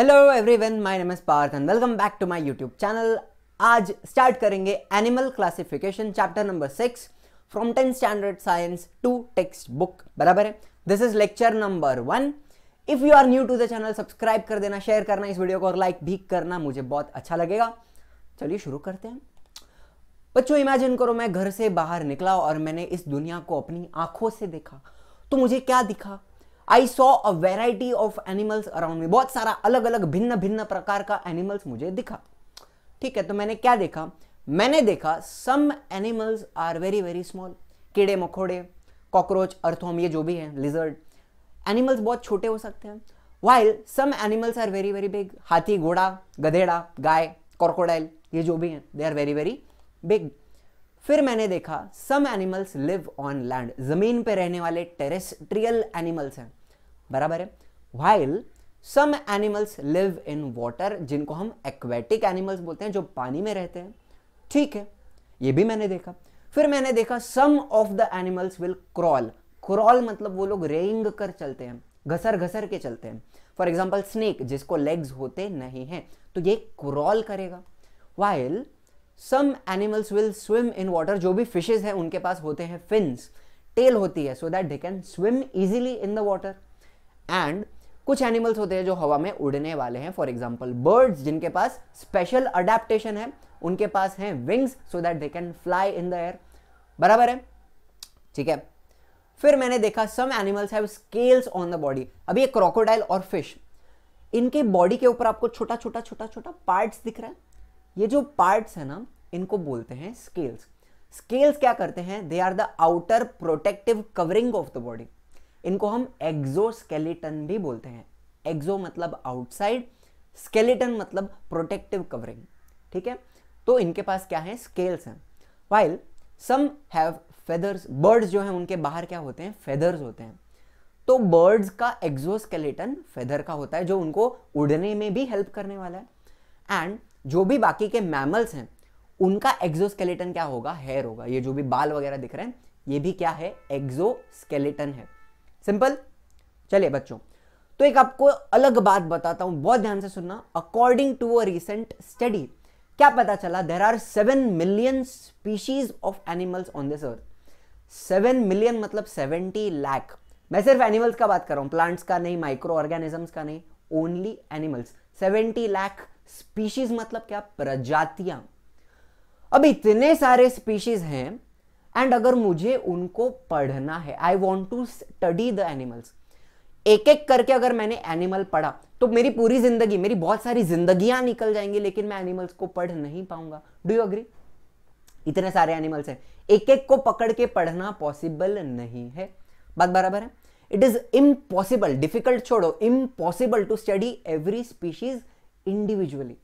Hello everyone my name is Parth and welcome back to my YouTube channel आज start करेंगे animal classification chapter number six from tenth standard science two textbook बराबर है this is lecture number one if you are new to the channel subscribe कर देना share करना इस video को और लाइक भी करना मुझे बहुत अच्छा लगेगा चलिए शुरू करते हैं बच्चों इमेजिन करो मैं घर से बाहर निकला और मैंने इस दुनिया को अपनी आंखों से देखा तो मुझे क्या दिखा I saw a variety of animals around me बहुत सारा अलग अलग भिन्न भिन्न प्रकार का एनिमल्स मुझे दिखा ठीक है तो मैंने क्या देखा मैंने देखा some animals are very very small कीड़े मकोड़े कॉकरोच अर्थोम ये जो भी है लिजर्ड एनिमल्स बहुत छोटे हो सकते हैं while some animals are very very big हाथी घोड़ा गधेड़ा गाय कॉर्कोडाइल ये जो भी हैं they are very very big फिर मैंने देखा some animals live on land जमीन पे रहने वाले टेरेस्ट्रियल एनिमल्स हैं बराबर है while some animals live in water जिनको हम एक्वेटिक एनिमल्स बोलते हैं जो पानी में रहते हैं ठीक है ये भी मैंने देखा फिर मैंने देखा some of the animals will crawl crawl मतलब वो लोग रेंग कर चलते हैं घसर घसर के चलते हैं फॉर एग्जाम्पल स्नेक जिसको लेग्स होते नहीं हैं तो ये क्रॉल करेगा while some animals will swim in water जो भी फिशेज हैं उनके पास होते हैं फिन्स टेल होती है so that they can swim easily in the water and कुछ एनिमल्स होते हैं जो हवा में उड़ने वाले हैं फॉर एग्जाम्पल बर्ड्स जिनके पास स्पेशल अडेप्टेशन है उनके पास हैं wings so that they can fly in the air बराबर है ठीक है फिर मैंने देखा some animals have scales on the body अभी एक क्रोकोडाइल और फिश इनके बॉडी के ऊपर आपको छोटा छोटा छोटा छोटा पार्ट्स दिख रहा है ये जो पार्ट्स है ना इनको बोलते हैं स्केल्स स्केल्स क्या करते हैं they are the outer protective covering of the body इनको हम एक्जोस्केलेटन भी बोलते हैं एग्जो मतलब आउटसाइड स्केलेटन मतलब प्रोटेक्टिव कवरिंग ठीक है तो इनके पास क्या है स्केल्स हैं while some have feathers birds जो हैं उनके बाहर क्या होते हैं फेदर्स होते हैं तो बर्ड्स का एग्जोस्केलेटन फेदर का होता है जो उनको उड़ने में भी हेल्प करने वाला है एंड जो भी बाकी के मैमल्स हैं उनका एग्जोस्केलेटन क्या होगा हेयर होगा ये जो भी बाल वगैरह दिख रहे हैं ये भी क्या है एग्जोस्केलेटन है सिंपल चलिए बच्चों तो एक आपको अलग बात बताता हूं बहुत ध्यान से सुनना according to a recent study क्या पता चला there are seven million species of animals on this earth seven million मतलब सेवेंटी लैख मैं सिर्फ एनिमल्स का बात कर रहा हूं प्लांट्स का नहीं माइक्रो ऑर्गेनिजम्स का नहीं only animals seventy lakh species मतलब क्या प्रजातियां अब इतने सारे स्पीशीज हैं एंड अगर मुझे उनको पढ़ना है I want to study the animals एक एक करके अगर मैंने एनिमल पढ़ा तो मेरी पूरी जिंदगी मेरी बहुत सारी जिंदगियां निकल जाएंगी लेकिन मैं एनिमल्स को पढ़ नहीं पाऊंगा डू यू अग्री इतने सारे एनिमल्स हैं एक एक को पकड़ के पढ़ना पॉसिबल नहीं है बात बराबर है इट इज इम्पॉसिबल डिफिकल्ट छोड़ो impossible to study every species individually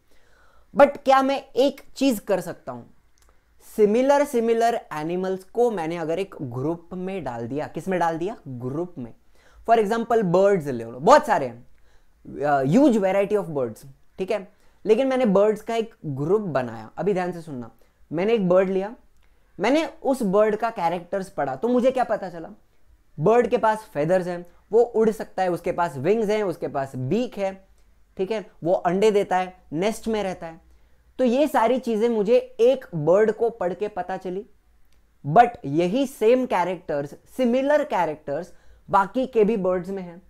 but क्या मैं एक चीज कर सकता हूं सिमिलर सिमिलर एनिमल्स को मैंने अगर एक ग्रुप में डाल दिया किस में डाल दिया ग्रुप में फॉर एग्जाम्पल बर्ड्स ले लो बहुत सारे हैं ह्यूज वेराइटी ऑफ बर्ड्स ठीक है लेकिन मैंने बर्ड्स का एक ग्रुप बनाया अभी ध्यान से सुनना मैंने एक बर्ड लिया मैंने उस बर्ड का कैरेक्टर्स पढ़ा तो मुझे क्या पता चला बर्ड के पास फेदर्स हैं वो उड़ सकता है उसके पास विंग्स हैं उसके पास बीक है ठीक है वो अंडे देता है नेस्ट में रहता है तो ये सारी चीजें मुझे एक बर्ड को पढ़ के पता चली बट यही सेम कैरेक्टर्स सिमिलर कैरेक्टर्स बाकी के भी बर्ड्स में हैं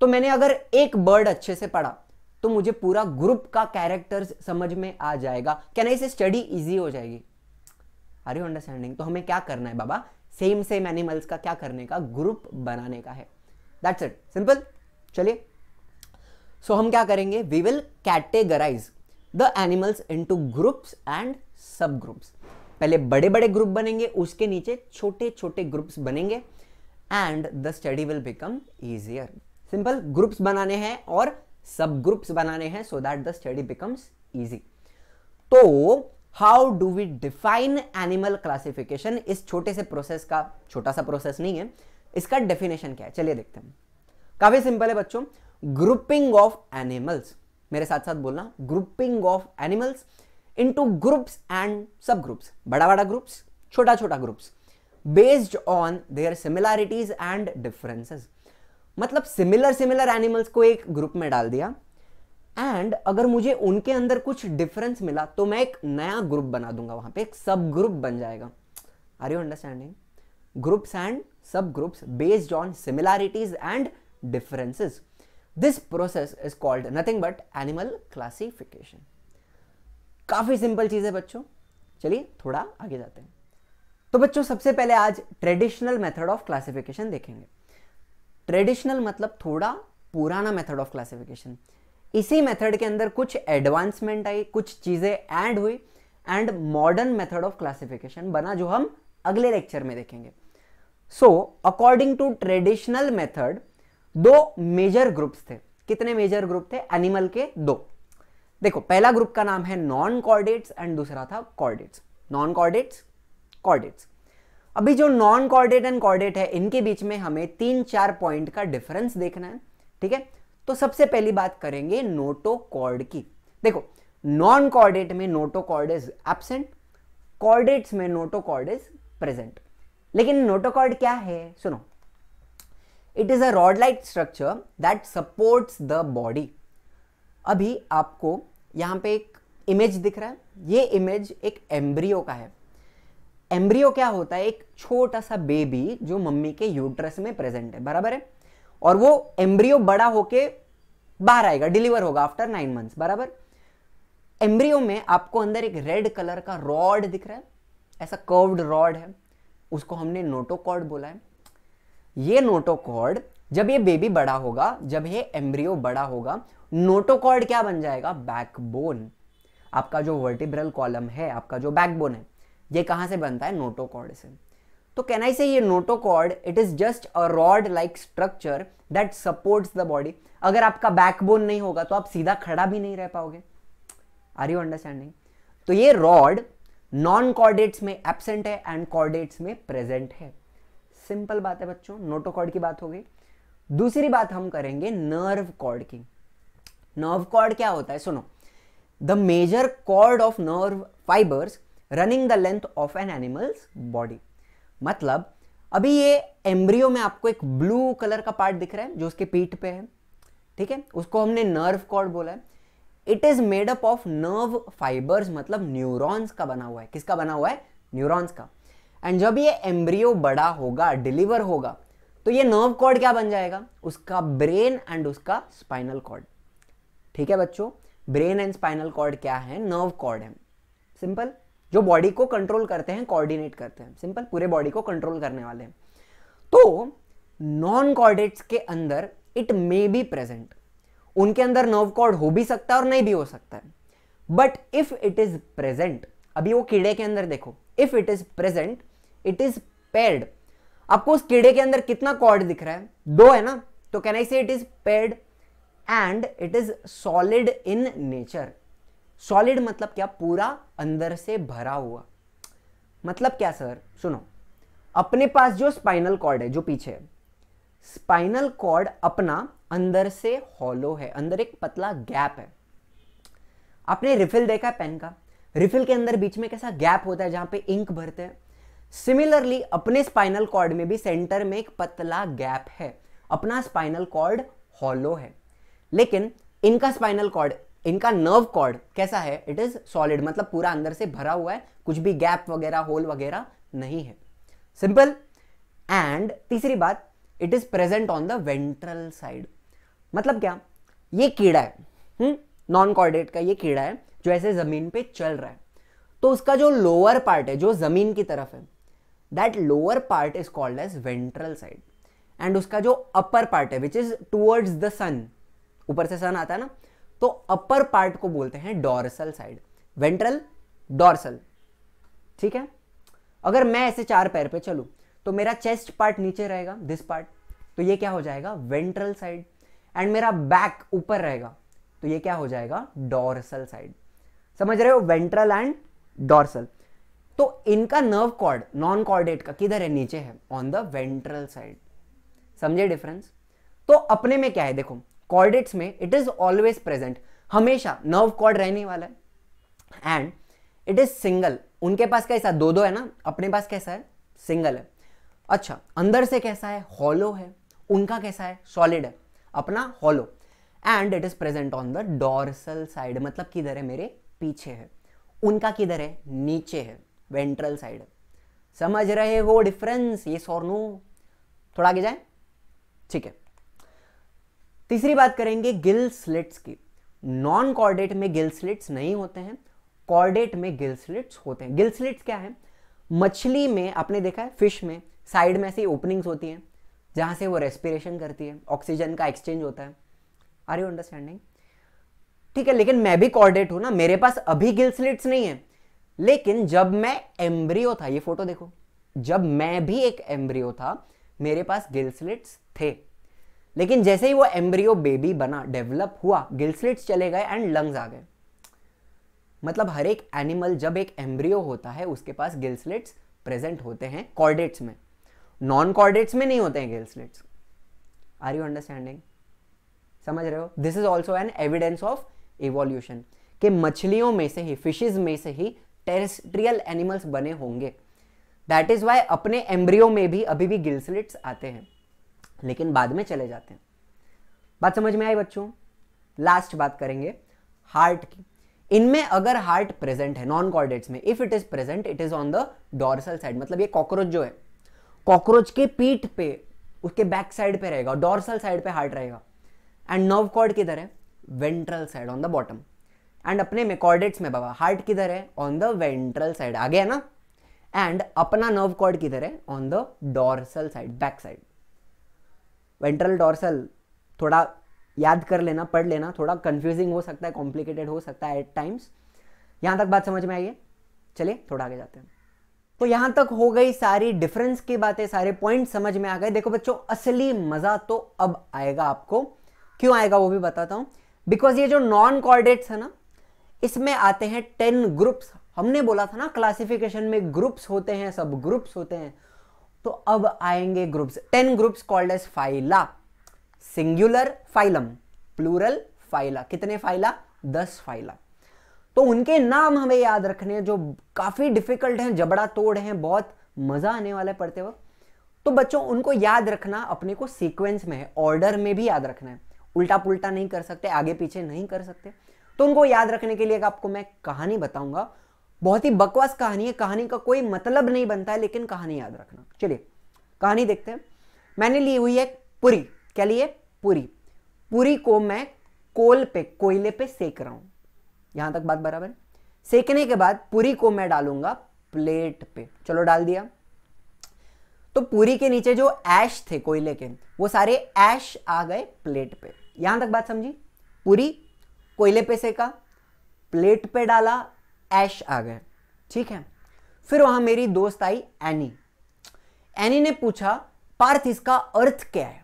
तो मैंने अगर एक बर्ड अच्छे से पढ़ा तो मुझे पूरा ग्रुप का कैरेक्टर्स समझ में आ जाएगा क्या नहीं इसे स्टडी इजी हो जाएगी आर यू अंडरस्टैंडिंग तो हमें क्या करना है बाबा सेम सेम एनिमल्स का क्या करने का ग्रुप बनाने का है दैट्स इट सिंपल चलिए सो हम क्या करेंगे we will categorise the animals into groups and subgroups पहले बड़े बड़े ग्रुप बनेंगे उसके नीचे छोटे छोटे ग्रुप्स बनेंगे and the study will become easier simple groups बनाने हैं और सब ग्रुप्स बनाने हैं so that the study becomes easy तो how do we define animal classification इस छोटे से प्रोसेस का छोटा सा प्रोसेस नहीं है इसका डेफिनेशन क्या है चलिए देखते हैं काफी सिंपल है बच्चों ग्रुपिंग ऑफ एनिमल्स मेरे साथ साथ बोलना grouping of animals into groups and subgroups बड़ा बड़ा ग्रुप्स छोटा छोटा groups based on their similarities and differences मतलब सिमिलर सिमिलर एनिमल्स को एक ग्रुप में डाल दिया एंड अगर मुझे उनके अंदर कुछ डिफरेंस मिला तो मैं एक नया ग्रुप बना दूंगा वहां पे एक सब ग्रुप बन जाएगा are you understanding groups and subgroups based on similarities and differences this process is called nothing but animal classification काफ़ी सिंपल चीज़ है बच्चों चलिए थोड़ा आगे जाते हैं तो बच्चों सबसे पहले आज ट्रेडिशनल मेथड ऑफ क्लासिफिकेशन देखेंगे ट्रेडिशनल मतलब थोड़ा पुराना मेथड ऑफ क्लासिफिकेशन इसी मेथड के अंदर कुछ एडवांसमेंट आई कुछ चीज़ें ऐड हुई and modern method of classification बना जो हम अगले लेक्चर में देखेंगे so according to traditional method दो मेजर ग्रुप्स थे कितने मेजर ग्रुप थे एनिमल के दो देखो पहला ग्रुप का नाम है नॉन कॉर्डेट्स एंड दूसरा था कॉर्डेट्स नॉन कॉर्डेट्स कॉर्डेट्स अभी जो नॉन कॉर्डेट एंड कॉर्डेट है इनके बीच में हमें तीन चार पॉइंट का डिफरेंस देखना है ठीक है तो सबसे पहली बात करेंगे नोटोकॉर्ड की देखो नॉन कॉर्डेट में नोटोकॉर्ड इज एबसेंट कॉर्डेट्स में नोटोकॉर्ड इज प्रेजेंट लेकिन नोटोकॉर्ड क्या है सुनो it is a rod like structure that supports the body अभी आपको यहाँ पे एक इमेज दिख रहा है ये इमेज एक एम्ब्रियो का है एम्ब्रियो क्या होता है एक छोटा सा बेबी जो मम्मी के यूट्रस में प्रेजेंट है बराबर है और वो एम्ब्रियो बड़ा होके बाहर आएगा डिलीवर होगा आफ्टर नाइन मंथ्स बराबर एम्ब्रियो में आपको अंदर एक रेड कलर का रॉड दिख रहा है ऐसा कर्व्ड रॉड है उसको हमने नोटोकॉर्ड बोला है ये नोटोकॉर्ड जब ये बेबी बड़ा होगा जब ये एम्ब्रियो बड़ा होगा नोटोकॉर्ड क्या बन जाएगा बैकबोन आपका जो वर्टिब्रल कॉलम है आपका जो बैकबोन है ये कहां से बनता है नोटोकॉर्ड से तो कहना से ये notochord it is just a rod like structure that supports the body अगर आपका बैकबोन नहीं होगा तो आप सीधा खड़ा भी नहीं रह पाओगे आर यू अंडरस्टैंडिंग तो ये रॉड नॉन कॉर्डेट्स में एबसेंट है एंड कॉर्डेट्स में प्रेजेंट है सिंपल बात है बच्चों नोटोकॉर्ड की बात हो गई दूसरी बात हम करेंगे नर्व कॉर्ड की नर्व कॉर्ड क्या होता है सुनो the major cord of nerve fibres running the length of an animal's body मतलब अभी ये एम्ब्रियो में आपको एक ब्लू कलर का पार्ट दिख रहा है जो उसके पीठ पे है ठीक है उसको हमने नर्व कॉर्ड बोला है it is made up of nerve fibres मतलब न्यूरॉन्स का बना हुआ है किसका बना हुआ है न्यूरॉन्स का एंड जब ये एम्ब्रियो बड़ा होगा डिलीवर होगा तो ये नर्व कॉर्ड क्या बन जाएगा उसका ब्रेन एंड उसका स्पाइनल कॉर्ड ठीक है बच्चों ब्रेन एंड स्पाइनल कॉर्ड क्या है नर्व कॉर्ड है सिंपल जो बॉडी को कंट्रोल करते हैं कोऑर्डिनेट करते हैं सिंपल पूरे बॉडी को कंट्रोल करने वाले हैं तो नॉन कॉर्डेट्स के अंदर इट मे बी प्रेजेंट उनके अंदर नर्व कॉर्ड हो भी सकता है और नहीं भी हो सकता है but if it is present अभी वो कीड़े के अंदर देखो if it is present it is paired आपको उस कीड़े के अंदर कितना कॉर्ड दिख रहा है दो है ना तो can I say it is paired and it is solid in nature solid मतलब क्या पूरा अंदर से भरा हुआ मतलब क्या सर सुनो अपने पास जो स्पाइनल कॉर्ड है जो पीछे है स्पाइनल कॉर्ड अपना अंदर से हॉलो है अंदर एक पतला गैप है आपने रिफिल देखा है पेन का रिफिल के अंदर बीच में कैसा गैप होता है जहां पे इंक भरते हैं सिमिलरली अपने स्पाइनल कॉर्ड में भी सेंटर में एक पतला गैप है अपना स्पाइनल कॉर्ड हॉलो है लेकिन इनका स्पाइनल कॉर्ड इनका नर्व कॉर्ड कैसा है इट इज सॉलिड मतलब पूरा अंदर से भरा हुआ है कुछ भी गैप वगैरह होल वगैरह नहीं है सिंपल एंड तीसरी बात it is present on the ventral side मतलब क्या ये कीड़ा है नॉन हम्म? कॉर्डेट का ये कीड़ा है जो ऐसे जमीन पे चल रहा है तो उसका जो लोअर पार्ट है जो जमीन की तरफ है that lower part is called as ventral side and उसका जो अपर पार्ट है which is towards the sun ऊपर से सन आता है ना तो अपर पार्ट को बोलते हैं डॉर्सल साइड वेंट्रल डॉर्सल ठीक है अगर मैं ऐसे चार पैर पे चलू तो मेरा चेस्ट पार्ट नीचे रहेगा दिस पार्ट तो ये क्या हो जाएगा वेंट्रल साइड एंड मेरा बैक ऊपर रहेगा तो ये क्या हो जाएगा डॉर्सल साइड समझ रहे हो वेंट्रल एंड डॉर्सल तो इनका नर्व कॉर्ड नॉन कॉर्डेट का किधर है नीचे है ऑन द वेंट्रल साइड समझे डिफरेंस तो अपने में क्या है देखो कॉर्डेट्स में इट इज ऑलवेज प्रेजेंट हमेशा नर्व कॉर्ड रहने वाला है एंड इट इज सिंगल उनके पास कैसा दो दो है ना अपने पास कैसा है सिंगल है अच्छा अंदर से कैसा है हॉलो है उनका कैसा है सॉलिड है अपना hollow and it is present on the dorsal side मतलब किधर है मेरे पीछे है उनका किधर है नीचे है वेंट्रल साइड समझ रहे हो डिफरेंस ये और नो थोड़ा आगे जाए ठीक है तीसरी बात करेंगे गिल स्लिट्स की नॉन कॉर्डेट में गिल स्लिट्स नहीं होते हैं कॉर्डेट में गिल स्लिट्स होते हैं गिल स्लिट्स क्या है मछली में आपने देखा है फिश में साइड में ऐसी ओपनिंग्स होती हैं जहां से वो रेस्पिरेशन करती है ऑक्सीजन का एक्सचेंज होता है आर यू अंडरस्टैंडिंग ठीक है लेकिन मैं भी कॉर्डेट हूं ना मेरे पास अभी गिल स्लिट्स नहीं है लेकिन जब मैं एम्ब्रियो था ये फोटो देखो जब मैं भी एक एम्ब्रियो था मेरे पास गिल्सलिट्स थे लेकिन जैसे ही वो एम्ब्रियो बेबी बना डेवलप हुआ गिल्सलिट्स चले गए एंड लंग्स आ गए मतलब हर एक एनिमल जब एक एम्ब्रियो होता है उसके पास गिल्सलिट्स प्रेजेंट होते हैं कॉर्डेट्स में नॉन कॉर्डेट्स में नहीं होते हैं गिल्सलिट्स आर यू अंडरस्टैंडिंग समझ रहे हो this is also an evidence of evolution कि मछलियों में से ही फिशेज में से ही टेरेस्ट्रियल एनिमल्स बने होंगे दैट इज़ वाई अपने एम्ब्रियो में भी अभी भी गिल्सलिट्स आते हैं लेकिन बाद में चले जाते हैं बात समझ में आई बच्चों लास्ट बात करेंगे हार्ट की इनमें अगर हार्ट प्रेजेंट है नॉन कॉर्डेट्स में if it is present it is on the dorsal side मतलब ये कॉकरोच जो है कॉकरोच के पीठ पे उसके बैक साइड पे रहेगा डॉर्सल साइड पे हार्ट रहेगा एंड नर्व कॉर्ड किधर है ventral side on the bottom and अपने में कॉर्डेट्स में बाबा हार्ट किधर है ऑन द वेंट्रल साइड आ गया ना एंड अपना नर्व कॉर्ड किधर है on the dorsal side back side ventral dorsal थोड़ा याद कर लेना पढ़ लेना थोड़ा कंफ्यूजिंग हो सकता है कॉम्प्लिकेटेड हो सकता है एट टाइम्स यहां तक बात समझ में आई है चलिए थोड़ा आगे जाते हैं तो यहां तक हो गई सारी डिफरेंस की बातें सारे पॉइंट समझ में आ गए देखो बच्चों असली मज़ा तो अब आएगा आपको क्यों आएगा वो भी बताता हूँ बिकॉज ये जो नॉन कॉर्डेट्स है ना इसमें आते हैं टेन ग्रुप्स हमने बोला था ना क्लासिफिकेशन में ग्रुप्स होते हैं सब ग्रुप्स होते हैं तो अब आएंगे groups ten groups called as phyla singular phylum plural phyla कितने फाइला दस फाइला तो उनके नाम हमें याद रखने हैं जो काफ़ी डिफिकल्ट हैं जबड़ा तोड़ हैं बहुत मज़ा आने वाला है पढ़ते वक्त तो बच्चों उनको याद रखना अपने को सीक्वेंस में है ऑर्डर में भी याद रखना है उल्टा पुल्टा नहीं कर सकते आगे पीछे नहीं कर सकते तो उनको याद रखने के लिए आपको मैं कहानी बताऊंगा बहुत ही बकवास कहानी है कहानी का कोई मतलब नहीं बनता है लेकिन कहानी याद रखना चलिए कहानी देखते हैं मैंने ली हुई है पूरी क्या लिए पूरी पूरी को मैं कोल पे कोयले पे सेक रहा हूं यहां तक बात बराबर सेकने के बाद पूरी को मैं डालूंगा प्लेट पे चलो डाल दिया तो पूरी के नीचे जो ऐश थे कोयले के वो सारे ऐश आ गए प्लेट पे यहां तक बात समझी पूरी कोयले पे सेका प्लेट पे डाला ऐश आ गए ठीक है फिर वहां मेरी दोस्त आई एनी एनी ने पूछा पार्थ इसका अर्थ क्या है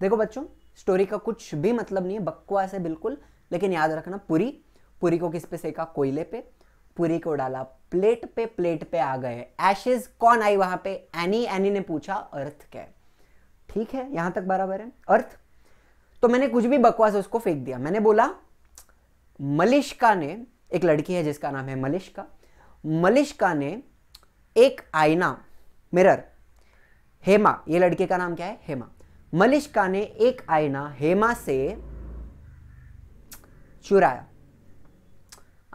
देखो बच्चों स्टोरी का कुछ भी मतलब नहीं है बकवास है बिल्कुल लेकिन याद रखना पूरी पूरी को किस पे सेका कोयले पे पूरी को डाला प्लेट पे प्लेट पे आ गए एशेज कौन आई वहां पे एनी एनी ने पूछा अर्थ क्या है ठीक है यहां तक बराबर है अर्थ तो मैंने कुछ भी बकवास उसको फेंक दिया मैंने बोला मलिश्का ने एक लड़की है जिसका नाम है मलिश्का मलिश्का ने एक आईना मिरर हेमा ये लड़के का नाम क्या है हेमा मलिश्का ने एक आईना हेमा से चुराया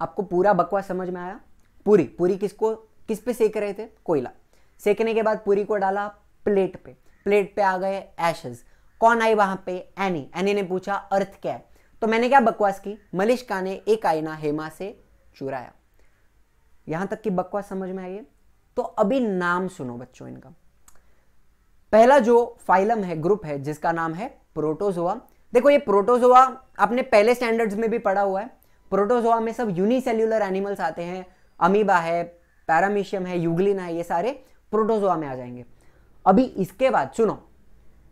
आपको पूरा बकवास समझ में आया पूरी पूरी किसको किस पे सेक रहे थे कोयला सेकने के बाद पूरी को डाला प्लेट पे प्लेट पे आ गए एशेज कौन आई वहां पे एनी एनी ने पूछा अर्थ क्या है तो मैंने क्या बकवास की मलिश्का ने एक आईना हेमा से चुराया यहां तक की बकवास समझ में आई है तो अभी नाम सुनो बच्चों इनका पहला जो फाइलम है ग्रुप है जिसका नाम है प्रोटोजोआ देखो ये प्रोटोजोआ आपने पहले स्टैंडर्ड्स में भी पढ़ा हुआ है प्रोटोजोआ में सब यूनिसेल्यूलर एनिमल्स आते हैं अमीबा है पैरामीशियम है यूगलिना है ये सारे प्रोटोजोआ में आ जाएंगे अभी इसके बाद सुनो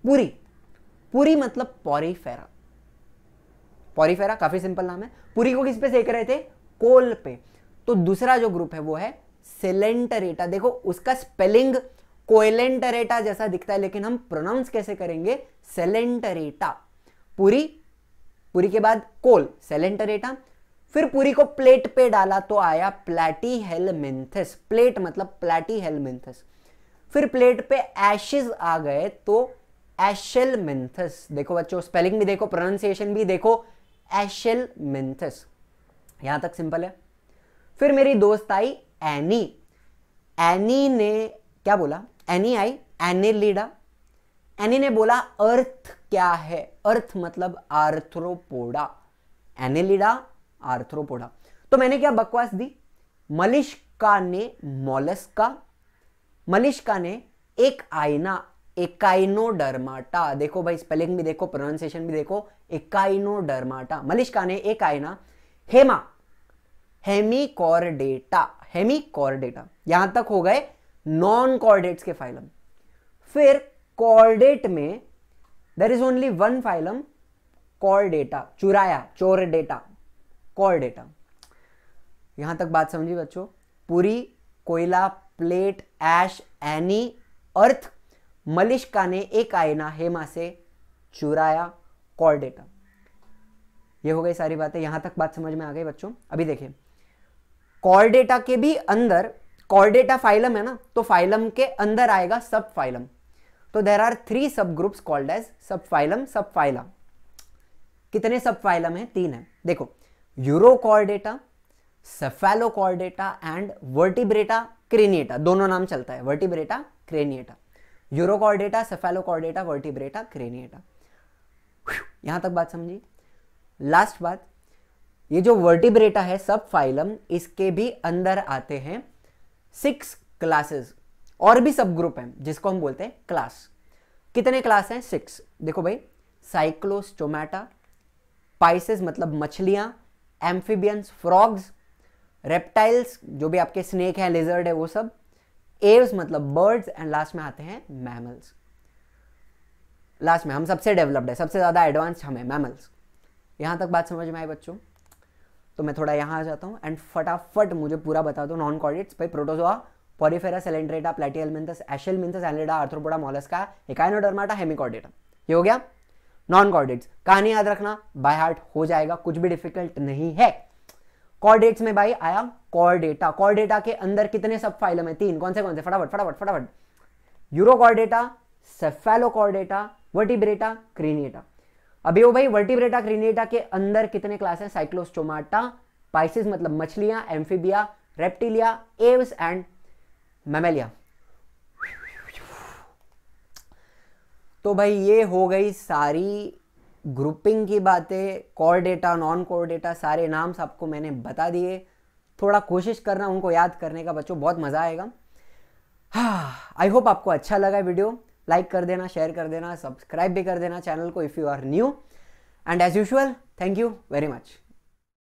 पूरी पूरी मतलब पॉरीफेरा पॉरीफेरा काफी सिंपल नाम है पुरी को किस पे सेक रहे थे कोल पे तो दूसरा जो ग्रुप है वो है सेलेंटरेटा देखो उसका स्पेलिंग कोयलेंटरेटा जैसा दिखता है लेकिन हम प्रोनाउंस कैसे करेंगे सेलेंटरेटा पूरी पूरी के बाद कोल सेलेंटरेटा फिर पूरी को प्लेट पे डाला तो आया प्लेटी हेलमेंथस प्लेट मतलब प्लेटी हेलमिंथस फिर प्लेट पे एशेज आ गए तो एशल मिंथस देखो बच्चों स्पेलिंग भी देखो प्रोनाउंसिएशन भी देखो एशल मिंथस यहां तक सिंपल है फिर मेरी दोस्त आई एनी एनी ने क्या बोला एनी आई एनी लीडा एनी ने बोला अर्थ क्या है अर्थ मतलब आर्थ्रोपोडा एनिलिडा आर्थ्रोपोडा तो मैंने क्या बकवास दी मलिश्का ने मोलस्का मलिश्का ने एक आईना एकाइनोडर्माटा देखो भाई स्पेलिंग भी देखो प्रोनाउंसिएशन भी देखो एकाइनोडर्माटा मलिश्का ने एक आयना हेमा हेमिकॉर्डेटा हेमिकॉर्डेटा यहां तक हो गए नॉन कॉर्डेट्स के फाइलम फिर कॉर्डेट में there is only one phylum chordata चुराया चोर डेटा कॉर्डेटा यहां तक बात समझी बच्चों पूरी कोयला plate ash Annie earth Malishka ने एक आयना हेमा से चुराया कॉर्डेटा ये हो गई सारी बातें यहां तक बात समझ में आ गई बच्चों अभी देखिए कॉर्डेटा के भी अंदर कॉर्डेटा फाइलम है ना तो फाइलम के अंदर आएगा सब फाइलम तो there are three subgroups called as subphylum subphylum कितने सब फाइलम है तीन है देखो urochordata cephalochordata and vertebrata craniata दोनों नाम चलता है vertebrata craniata urochordata cephalochordata vertebrata craniata यहां तक बात समझी लास्ट बात ये जो वर्टिब्रेटा है सब फाइलम इसके भी अंदर आते हैं सिक्स क्लासेस और भी सब ग्रुप हैं जिसको हम बोलते हैं क्लास कितने क्लास हैं सिक्स देखो भाई साइक्लोस्टोमैटा पाइसेस मतलब मछलियां एम्फीबियंस फ्रॉग्स रेप्टाइल्स जो भी आपके स्नेक हैं लेजर्ड है वो सब एव्स मतलब बर्ड्स एंड लास्ट में आते हैं मैमल्स लास्ट में हम सबसे डेवलप्ड है सबसे ज़्यादा एडवांस हमें मैमल्स यहाँ तक बात समझ में आई बच्चों तो मैं थोड़ा यहाँ आ जाता हूँ एंड फटाफट मुझे पूरा बता दो नॉन कॉर्डिट्स भाई protozoa porifera coelenterata platyhelminthes aschelminthes annelida arthropoda mollusca echinodermata hemichordata ये हो गया नॉन कॉर्डिट्स कहानी याद रखना बाय हार्ट हो जाएगा कुछ भी डिफिकल्ट नहीं है कॉर्डेट्स में भाई आया कॉर्डेटा कॉर्डेटा के अंदर कितने सब फाइलम है तीन कौन से कौन से फटाफट फटाफट फटाफट यूरोकॉर्डेटा सेफेलोकॉर्डेटा वर्टिब्रेटा क्रीनेटा अभी वो भाई वर्टिब्रेटा क्रीनेटा के अंदर कितने क्लास है साइक्लोस्टोमाटा पाइसिस मतलब मछलियां amphibia reptilia aves and mammalia तो भाई ये हो गई सारी ग्रुपिंग की बातें chordata non chordata सारे नाम्स आपको मैंने बता दिए थोड़ा कोशिश करना उनको याद करने का बच्चों बहुत मज़ा आएगा हाँ आई होप आपको अच्छा लगा वीडियो लाइक कर देना शेयर कर देना सब्सक्राइब भी कर देना चैनल को if you are new and as usual thank you very much